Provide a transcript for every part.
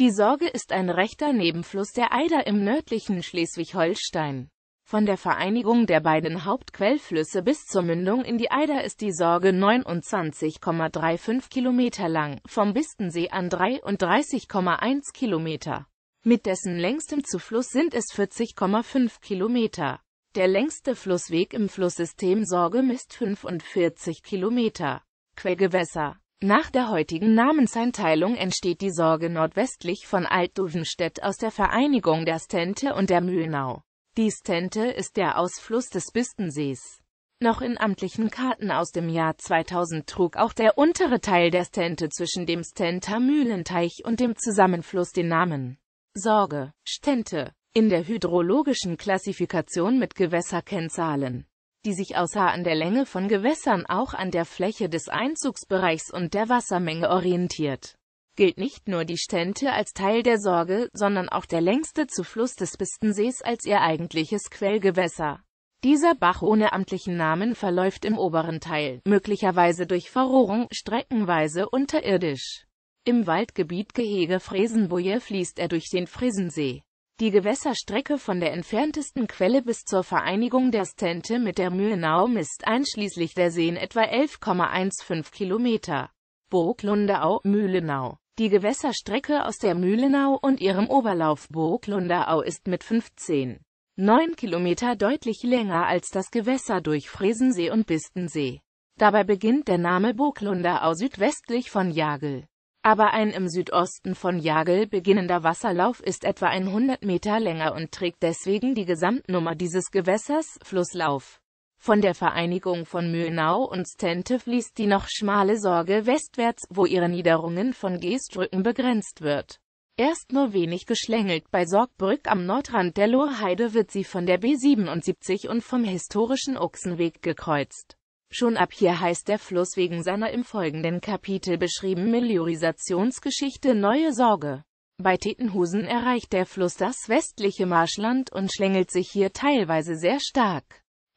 Die Sorge ist ein rechter Nebenfluss der Eider im nördlichen Schleswig-Holstein. Von der Vereinigung der beiden Hauptquellflüsse bis zur Mündung in die Eider ist die Sorge 29,35 Kilometer lang, vom Bistensee an 33,1 Kilometer. Mit dessen längstem Zufluss sind es 40,5 Kilometer. Der längste Flussweg im Flusssystem Sorge misst 45 Kilometer. Quellgewässer nach der heutigen Namenseinteilung entsteht die Sorge nordwestlich von Altduvenstedt aus der Vereinigung der Stente und der Mühlenau. Die Stente ist der Ausfluss des Büstensees. Noch in amtlichen Karten aus dem Jahr 2000 trug auch der untere Teil der Stente zwischen dem Stenter Mühlenteich und dem Zusammenfluss den Namen Sorge, Stente, in der hydrologischen Klassifikation mit Gewässerkennzahlen die sich außer an der Länge von Gewässern auch an der Fläche des Einzugsbereichs und der Wassermenge orientiert. Gilt nicht nur die Stente als Teil der Sorge, sondern auch der längste Zufluss des Pistensees als ihr eigentliches Quellgewässer. Dieser Bach ohne amtlichen Namen verläuft im oberen Teil, möglicherweise durch Verrohrung, streckenweise unterirdisch. Im Waldgebiet Gehege Fresenboje fließt er durch den Fresensee. Die Gewässerstrecke von der entferntesten Quelle bis zur Vereinigung der Stente mit der Mühlenau misst einschließlich der Seen etwa 11,15 Kilometer. Burg Lundeau, Mühlenau die Gewässerstrecke aus der Mühlenau und ihrem Oberlauf Burg Lunderau ist mit 15,9 Kilometer deutlich länger als das Gewässer durch Fresensee und Bistensee. Dabei beginnt der Name Burg Lunderau südwestlich von Jagel aber ein im Südosten von Jagel beginnender Wasserlauf ist etwa 100 Meter länger und trägt deswegen die Gesamtnummer dieses Gewässers, Flusslauf. Von der Vereinigung von Mühlnau und Stente fließt die noch schmale Sorge westwärts, wo ihre Niederungen von Geestrücken begrenzt wird. Erst nur wenig geschlängelt bei Sorgbrück am Nordrand der Lohrheide wird sie von der B77 und vom historischen Ochsenweg gekreuzt Schon ab hier heißt der Fluss wegen seiner im folgenden Kapitel beschrieben Meliorisationsgeschichte neue Sorge. Bei Tetenhusen erreicht der Fluss das westliche Marschland und schlängelt sich hier teilweise sehr stark.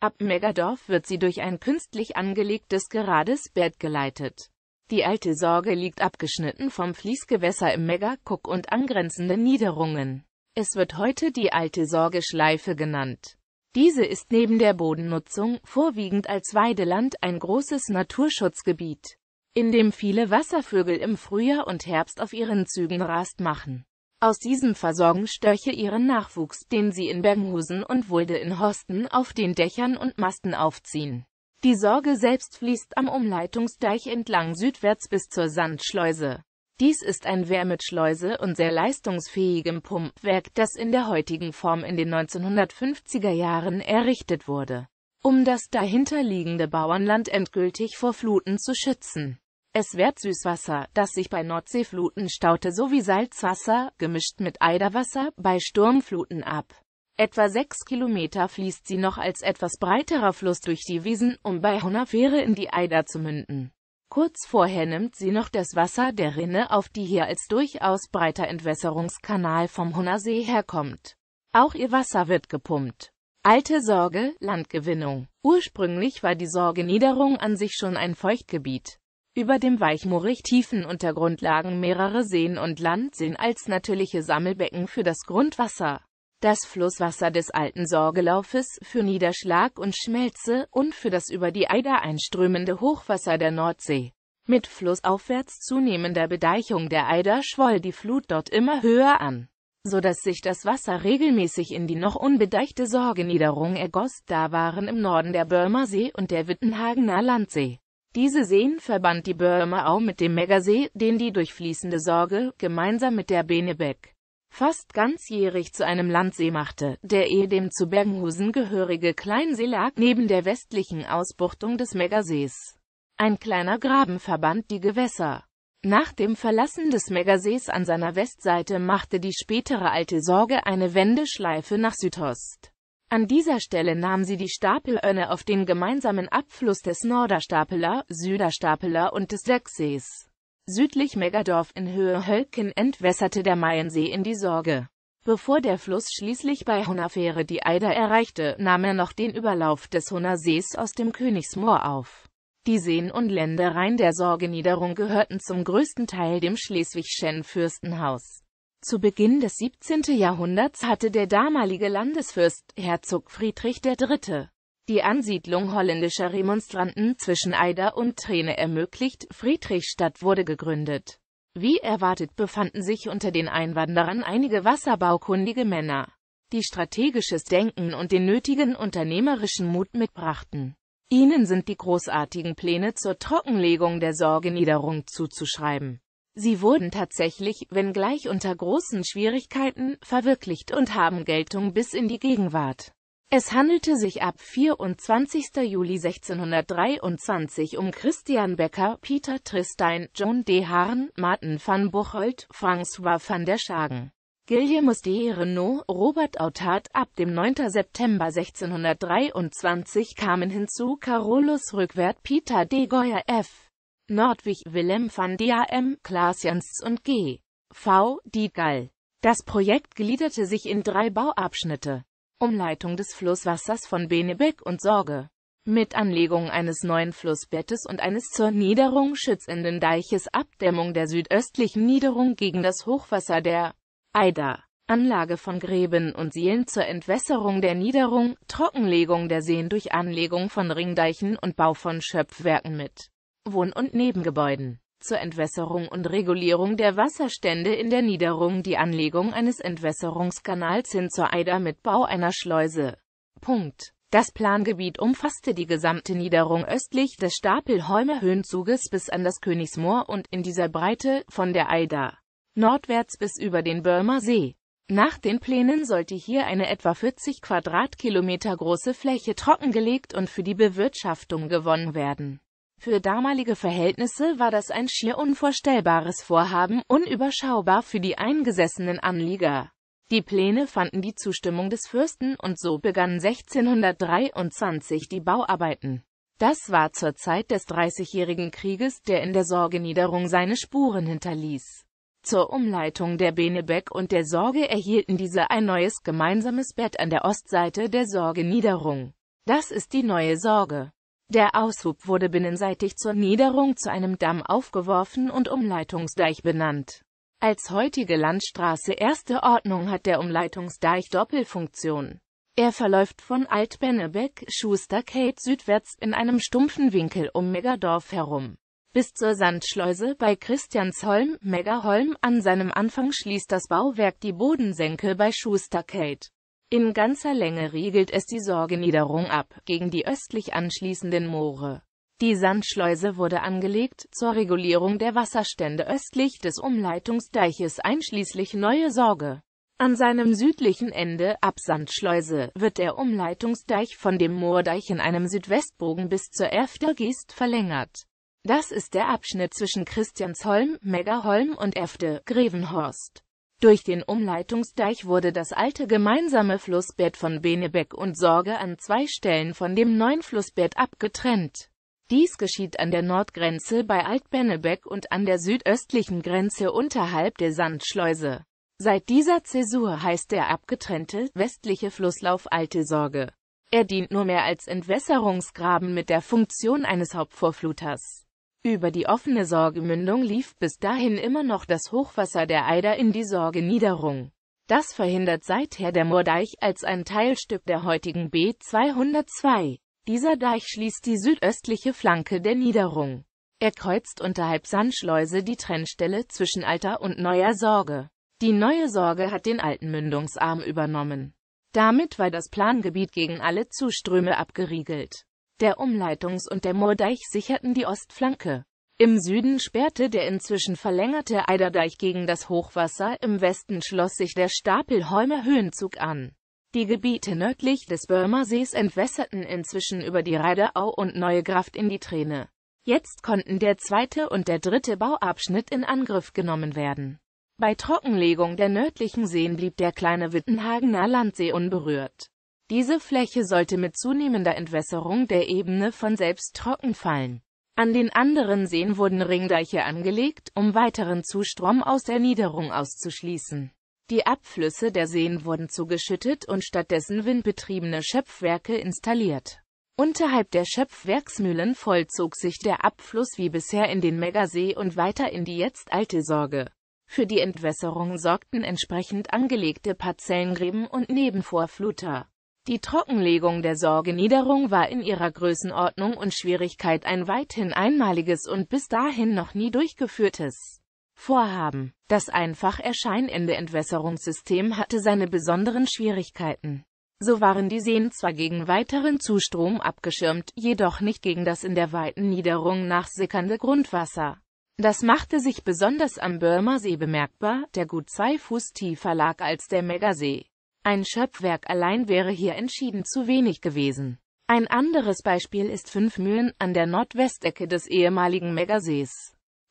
Ab Megadorf wird sie durch ein künstlich angelegtes gerades Bett geleitet. Die alte Sorge liegt abgeschnitten vom Fließgewässer im Megakuck und angrenzenden Niederungen. Es wird heute die alte Sorgeschleife genannt. Diese ist neben der Bodennutzung vorwiegend als Weideland ein großes Naturschutzgebiet, in dem viele Wasservögel im Frühjahr und Herbst auf ihren Zügen Rast machen. Aus diesem versorgen Störche ihren Nachwuchs, den sie in Berghusen und Wulde in Horsten auf den Dächern und Masten aufziehen. Die Sorge selbst fließt am Umleitungsdeich entlang südwärts bis zur Sandschleuse. Dies ist ein Wärmeschleuse und sehr leistungsfähigem Pumpwerk, das in der heutigen Form in den 1950er Jahren errichtet wurde, um das dahinterliegende Bauernland endgültig vor Fluten zu schützen. Es wehrt Süßwasser, das sich bei Nordseefluten staute, sowie Salzwasser, gemischt mit Eiderwasser, bei Sturmfluten ab. Etwa sechs Kilometer fließt sie noch als etwas breiterer Fluss durch die Wiesen, um bei Honafere in die Eider zu münden. Kurz vorher nimmt sie noch das Wasser der Rinne auf, die hier als durchaus breiter Entwässerungskanal vom Hunnersee herkommt. Auch ihr Wasser wird gepumpt. Alte Sorge, Landgewinnung. Ursprünglich war die Sorge Niederung an sich schon ein Feuchtgebiet. Über dem weichmoorig tiefen Untergrund lagen mehrere Seen und Landseen als natürliche Sammelbecken für das Grundwasser das Flusswasser des alten Sorgelaufes, für Niederschlag und Schmelze und für das über die Eider einströmende Hochwasser der Nordsee. Mit flussaufwärts zunehmender Bedeichung der Eider schwoll die Flut dort immer höher an, so dass sich das Wasser regelmäßig in die noch unbedeichte Sorgeniederung ergoss, da waren im Norden der Böhmersee und der Wittenhagener Landsee. Diese Seen verband die Böhmerau mit dem Meggersee, den die durchfließende Sorge, gemeinsam mit der Benebeck, fast ganzjährig zu einem Landsee machte, der ehedem zu Bergenhusen gehörige Kleinsee lag, neben der westlichen Ausbuchtung des Megasees. Ein kleiner Graben verband die Gewässer. Nach dem Verlassen des Megasees an seiner Westseite machte die spätere Alte Sorge eine Wendeschleife nach Südost. An dieser Stelle nahm sie die Stapelönne auf den gemeinsamen Abfluss des Norderstapeler, Süderstapeler und des Sechsees. Südlich Megadorf in Höhe Hölken entwässerte der Maiensee in die Sorge. Bevor der Fluss schließlich bei Honafere die Eider erreichte, nahm er noch den Überlauf des Honersees aus dem Königsmoor auf. Die Seen und Ländereien der Sorgeniederung gehörten zum größten Teil dem schleswig-schen Fürstenhaus. Zu Beginn des 17. Jahrhunderts hatte der damalige Landesfürst, Herzog Friedrich III., die Ansiedlung holländischer Remonstranten zwischen Eider und Trene ermöglicht, Friedrichstadt wurde gegründet. Wie erwartet befanden sich unter den Einwanderern einige wasserbaukundige Männer, die strategisches Denken und den nötigen unternehmerischen Mut mitbrachten. Ihnen sind die großartigen Pläne zur Trockenlegung der Sorgeniederung zuzuschreiben. Sie wurden tatsächlich, wenngleich unter großen Schwierigkeiten, verwirklicht und haben Geltung bis in die Gegenwart. Es handelte sich ab 24. Juli 1623 um Christian Becker, Peter Tristein, John de Harn, Martin van Buchholt, François van der Schagen. Guillemus de Renault, Robert Autat ab dem 9. September 1623 kamen hinzu Carolus Rückwert, Peter de Goyer F. Nordwig, Willem van D.A.M., Klaas Jansz und G. V. Die Gall. Das Projekt gliederte sich in drei Bauabschnitte. Umleitung des Flusswassers von Benebeck und Sorge. Mit Anlegung eines neuen Flussbettes und eines zur Niederung schützenden Deiches Abdämmung der südöstlichen Niederung gegen das Hochwasser der Eider. Anlage von Gräben und Seelen zur Entwässerung der Niederung, Trockenlegung der Seen durch Anlegung von Ringdeichen und Bau von Schöpfwerken mit Wohn- und Nebengebäuden zur Entwässerung und Regulierung der Wasserstände in der Niederung die Anlegung eines Entwässerungskanals hin zur Eider mit Bau einer Schleuse. Punkt. Das Plangebiet umfasste die gesamte Niederung östlich des Stapelholmer Höhenzuges bis an das Königsmoor und in dieser Breite, von der Eider, nordwärts bis über den Böhmer See. Nach den Plänen sollte hier eine etwa 40 Quadratkilometer große Fläche trockengelegt und für die Bewirtschaftung gewonnen werden. Für damalige Verhältnisse war das ein schier unvorstellbares Vorhaben, unüberschaubar für die eingesessenen Anlieger. Die Pläne fanden die Zustimmung des Fürsten und so begannen 1623 die Bauarbeiten. Das war zur Zeit des Dreißigjährigen Krieges, der in der Sorgeniederung seine Spuren hinterließ. Zur Umleitung der Benebeck und der Sorge erhielten diese ein neues gemeinsames Bett an der Ostseite der Sorgeniederung. Das ist die neue Sorge. Der Aushub wurde binnenseitig zur Niederung zu einem Damm aufgeworfen und Umleitungsdeich benannt. Als heutige Landstraße erste Ordnung hat der Umleitungsdeich Doppelfunktion. Er verläuft von Alt-Bennebeck, Schusterkate südwärts in einem stumpfen Winkel um Megadorf herum. Bis zur Sandschleuse bei Christiansholm, Megaholm, an seinem Anfang schließt das Bauwerk die Bodensenke bei Schusterkate. In ganzer Länge riegelt es die Sorgeniederung ab, gegen die östlich anschließenden Moore. Die Sandschleuse wurde angelegt, zur Regulierung der Wasserstände östlich des Umleitungsdeiches einschließlich Neue Sorge. An seinem südlichen Ende, ab Sandschleuse, wird der Umleitungsdeich von dem Moordeich in einem Südwestbogen bis zur erfter verlängert. Das ist der Abschnitt zwischen Christiansholm, Meggerholm und Efte, Grevenhorst. Durch den Umleitungsdeich wurde das alte gemeinsame Flussbett von Benebeck und Sorge an zwei Stellen von dem neuen Flussbett abgetrennt. Dies geschieht an der Nordgrenze bei Alt-Benebeck und an der südöstlichen Grenze unterhalb der Sandschleuse. Seit dieser Zäsur heißt der abgetrennte westliche Flusslauf Alte Sorge. Er dient nur mehr als Entwässerungsgraben mit der Funktion eines Hauptvorfluters. Über die offene Sorgemündung lief bis dahin immer noch das Hochwasser der Eider in die Sorgeniederung. Das verhindert seither der Moordeich als ein Teilstück der heutigen B 202. Dieser Deich schließt die südöstliche Flanke der Niederung. Er kreuzt unterhalb Sandschleuse die Trennstelle zwischen alter und neuer Sorge. Die neue Sorge hat den alten Mündungsarm übernommen. Damit war das Plangebiet gegen alle Zuströme abgeriegelt. Der Umleitungs- und der Moordeich sicherten die Ostflanke. Im Süden sperrte der inzwischen verlängerte Eiderdeich gegen das Hochwasser, im Westen schloss sich der Stapelholmer Höhenzug an. Die Gebiete nördlich des Böhmersees entwässerten inzwischen über die Reiderau und Neue Kraft in die Träne. Jetzt konnten der zweite und der dritte Bauabschnitt in Angriff genommen werden. Bei Trockenlegung der nördlichen Seen blieb der kleine Wittenhagener Landsee unberührt. Diese Fläche sollte mit zunehmender Entwässerung der Ebene von selbst trocken fallen. An den anderen Seen wurden Ringdeiche angelegt, um weiteren Zustrom aus der Niederung auszuschließen. Die Abflüsse der Seen wurden zugeschüttet und stattdessen windbetriebene Schöpfwerke installiert. Unterhalb der Schöpfwerksmühlen vollzog sich der Abfluss wie bisher in den Megasee und weiter in die jetzt alte Sorge. Für die Entwässerung sorgten entsprechend angelegte Parzellengräben und Nebenvorfluter. Die Trockenlegung der Sorgeniederung war in ihrer Größenordnung und Schwierigkeit ein weithin einmaliges und bis dahin noch nie durchgeführtes Vorhaben. Das einfach erscheinende Entwässerungssystem hatte seine besonderen Schwierigkeiten. So waren die Seen zwar gegen weiteren Zustrom abgeschirmt, jedoch nicht gegen das in der weiten Niederung nachsickernde Grundwasser. Das machte sich besonders am Birmer See bemerkbar, der gut zwei Fuß tiefer lag als der Megasee. Ein Schöpfwerk allein wäre hier entschieden zu wenig gewesen. Ein anderes Beispiel ist fünf Mühlen an der Nordwestecke des ehemaligen Megasees.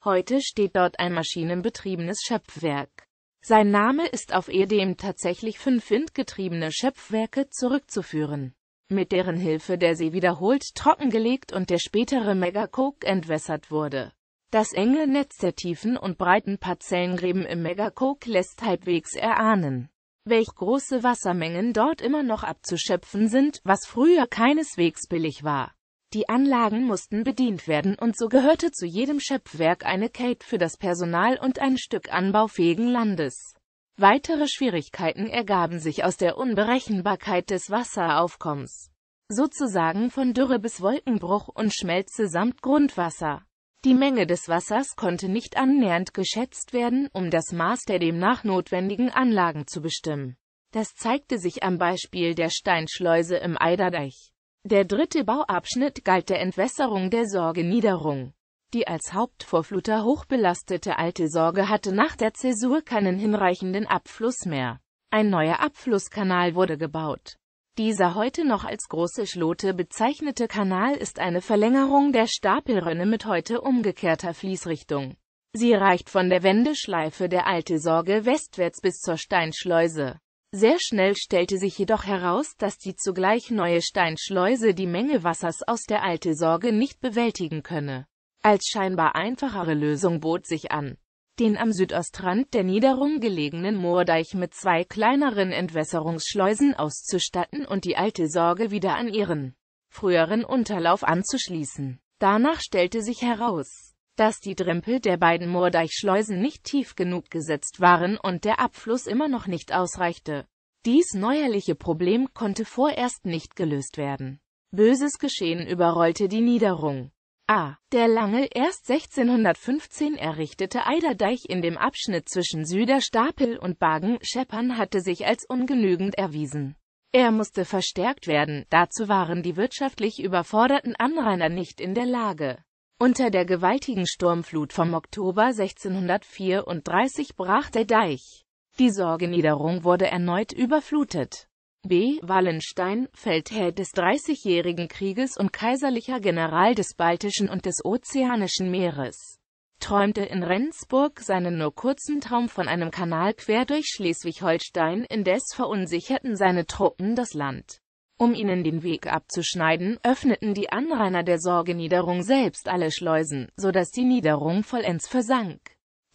Heute steht dort ein maschinenbetriebenes Schöpfwerk. Sein Name ist auf ehedem tatsächlich fünf windgetriebene Schöpfwerke zurückzuführen, mit deren Hilfe der See wiederholt trockengelegt und der spätere Meggerkog entwässert wurde. Das enge Netz der tiefen und breiten Parzellengräben im Meggerkog lässt halbwegs erahnen, welch große Wassermengen dort immer noch abzuschöpfen sind, was früher keineswegs billig war. Die Anlagen mussten bedient werden und so gehörte zu jedem Schöpfwerk eine Kate für das Personal und ein Stück anbaufähigen Landes. Weitere Schwierigkeiten ergaben sich aus der Unberechenbarkeit des Wasseraufkommens, sozusagen von Dürre bis Wolkenbruch und Schmelze samt Grundwasser. Die Menge des Wassers konnte nicht annähernd geschätzt werden, um das Maß der demnach notwendigen Anlagen zu bestimmen. Das zeigte sich am Beispiel der Steinschleuse im Eiderdeich. Der dritte Bauabschnitt galt der Entwässerung der Sorgeniederung. Die als Hauptvorfluter hochbelastete alte Sorge hatte nach der Zäsur keinen hinreichenden Abfluss mehr. Ein neuer Abflusskanal wurde gebaut. Dieser heute noch als Große Schlote bezeichnete Kanal ist eine Verlängerung der Stapelrönne mit heute umgekehrter Fließrichtung. Sie reicht von der Wendeschleife der Alte Sorge westwärts bis zur Steinschleuse. Sehr schnell stellte sich jedoch heraus, dass die zugleich neue Steinschleuse die Menge Wassers aus der Alte Sorge nicht bewältigen könne. Als scheinbar einfachere Lösung bot sich an, den am Südostrand der Niederung gelegenen Moordeich mit zwei kleineren Entwässerungsschleusen auszustatten und die alte Sorge wieder an ihren früheren Unterlauf anzuschließen. Danach stellte sich heraus, dass die Drempel der beiden Moordeichschleusen nicht tief genug gesetzt waren und der Abfluss immer noch nicht ausreichte. Dies neuerliche Problem konnte vorerst nicht gelöst werden. Böses Geschehen überrollte die Niederung. A. Der lange, erst 1615 errichtete Eiderdeich in dem Abschnitt zwischen Süderstapel und Bagen-Scheppern hatte sich als ungenügend erwiesen. Er musste verstärkt werden, dazu waren die wirtschaftlich überforderten Anrainer nicht in der Lage. Unter der gewaltigen Sturmflut vom Oktober 1634 brach der Deich. Die Sorgeniederung wurde erneut überflutet. B. Wallenstein, Feldherr des Dreißigjährigen Krieges und kaiserlicher General des Baltischen und des Ozeanischen Meeres, träumte in Rendsburg seinen nur kurzen Traum von einem Kanal quer durch Schleswig-Holstein, indes verunsicherten seine Truppen das Land. Um ihnen den Weg abzuschneiden, öffneten die Anrainer der Sorgeniederung selbst alle Schleusen, so dass die Niederung vollends versank.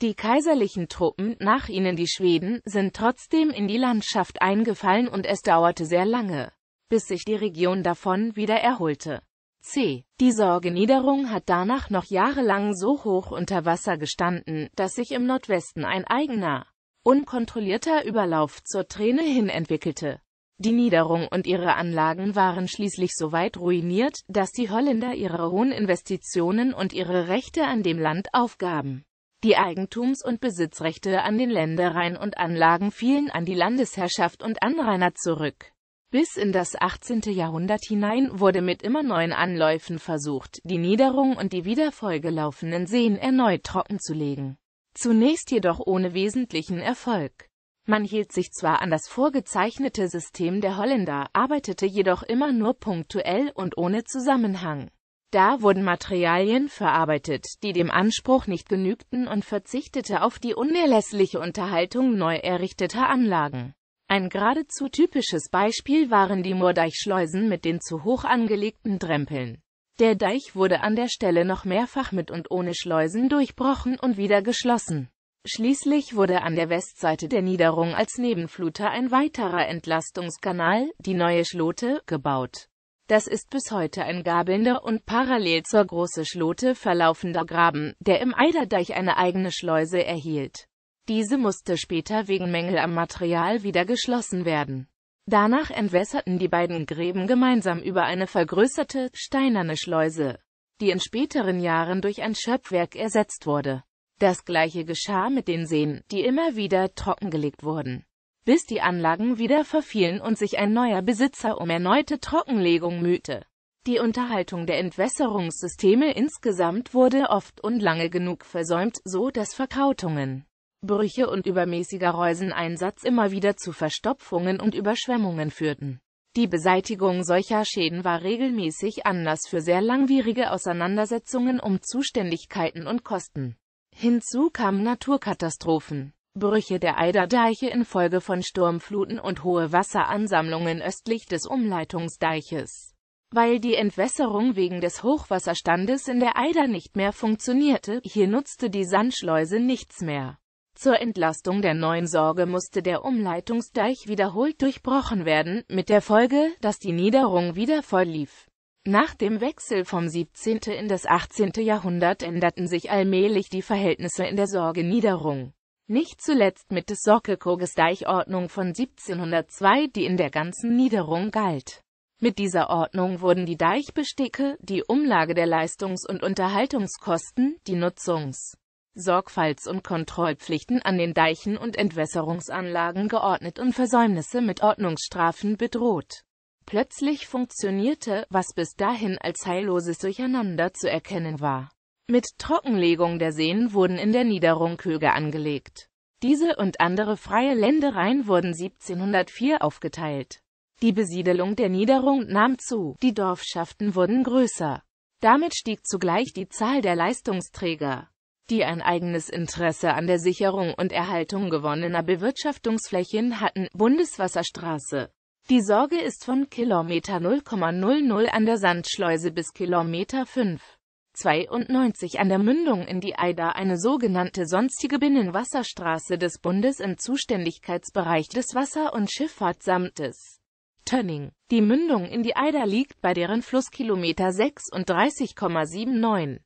Die kaiserlichen Truppen, nach ihnen die Schweden, sind trotzdem in die Landschaft eingefallen und es dauerte sehr lange, bis sich die Region davon wieder erholte. C. Die Sorgeniederung hat danach noch jahrelang so hoch unter Wasser gestanden, dass sich im Nordwesten ein eigener, unkontrollierter Überlauf zur Träne hin entwickelte. Die Niederung und ihre Anlagen waren schließlich so weit ruiniert, dass die Holländer ihre hohen Investitionen und ihre Rechte an dem Land aufgaben. Die Eigentums- und Besitzrechte an den Ländereien und Anlagen fielen an die Landesherrschaft und Anrainer zurück. Bis in das 18. Jahrhundert hinein wurde mit immer neuen Anläufen versucht, die Niederung und die wieder vollgelaufenen Seen erneut trockenzulegen. Zunächst jedoch ohne wesentlichen Erfolg. Man hielt sich zwar an das vorgezeichnete System der Holländer, arbeitete jedoch immer nur punktuell und ohne Zusammenhang. Da wurden Materialien verarbeitet, die dem Anspruch nicht genügten und verzichtete auf die unerlässliche Unterhaltung neu errichteter Anlagen. Ein geradezu typisches Beispiel waren die Moordeichschleusen mit den zu hoch angelegten Drempeln. Der Deich wurde an der Stelle noch mehrfach mit und ohne Schleusen durchbrochen und wieder geschlossen. Schließlich wurde an der Westseite der Niederung als Nebenfluter ein weiterer Entlastungskanal, die Neue Schlote, gebaut das ist bis heute ein gabelnder und parallel zur Große Schlote verlaufender Graben, der im Eiderdeich eine eigene Schleuse erhielt. Diese musste später wegen Mängel am Material wieder geschlossen werden. Danach entwässerten die beiden Gräben gemeinsam über eine vergrößerte, steinerne Schleuse, die in späteren Jahren durch ein Schöpfwerk ersetzt wurde. Das gleiche geschah mit den Seen, die immer wieder trockengelegt wurden bis die Anlagen wieder verfielen und sich ein neuer Besitzer um erneute Trockenlegung mühte. Die Unterhaltung der Entwässerungssysteme insgesamt wurde oft und lange genug versäumt, so dass Verkautungen, Brüche und übermäßiger Reuseneinsatz immer wieder zu Verstopfungen und Überschwemmungen führten. Die Beseitigung solcher Schäden war regelmäßig Anlass für sehr langwierige Auseinandersetzungen um Zuständigkeiten und Kosten. Hinzu kamen Naturkatastrophen. Brüche der Eiderdeiche infolge von Sturmfluten und hohe Wasseransammlungen östlich des Umleitungsdeiches. Weil die Entwässerung wegen des Hochwasserstandes in der Eider nicht mehr funktionierte, hier nutzte die Sandschleuse nichts mehr. Zur Entlastung der neuen Sorge musste der Umleitungsdeich wiederholt durchbrochen werden, mit der Folge, dass die Niederung wieder voll lief. Nach dem Wechsel vom 17. in das 18. Jahrhundert änderten sich allmählich die Verhältnisse in der Sorgeniederung. Nicht zuletzt mit des Sockelkoges Deichordnung von 1702, die in der ganzen Niederung galt. Mit dieser Ordnung wurden die Deichbesticke, die Umlage der Leistungs- und Unterhaltungskosten, die Nutzungs-, Sorgfalts- und Kontrollpflichten an den Deichen und Entwässerungsanlagen geordnet und Versäumnisse mit Ordnungsstrafen bedroht. Plötzlich funktionierte, was bis dahin als heilloses Durcheinander zu erkennen war. Mit Trockenlegung der Seen wurden in der Niederung Köge angelegt. Diese und andere freie Ländereien wurden 1704 aufgeteilt. Die Besiedelung der Niederung nahm zu, die Dorfschaften wurden größer. Damit stieg zugleich die Zahl der Leistungsträger, die ein eigenes Interesse an der Sicherung und Erhaltung gewonnener Bewirtschaftungsflächen hatten. Bundeswasserstraße. Die Sorge ist von Kilometer 0,00 an der Sandschleuse bis Kilometer 5. 92 an der Mündung in die Eider eine sogenannte sonstige Binnenwasserstraße des Bundes im Zuständigkeitsbereich des Wasser- und Schifffahrtsamtes. Tönning. Die Mündung in die Eider liegt bei deren Flusskilometer 36,79.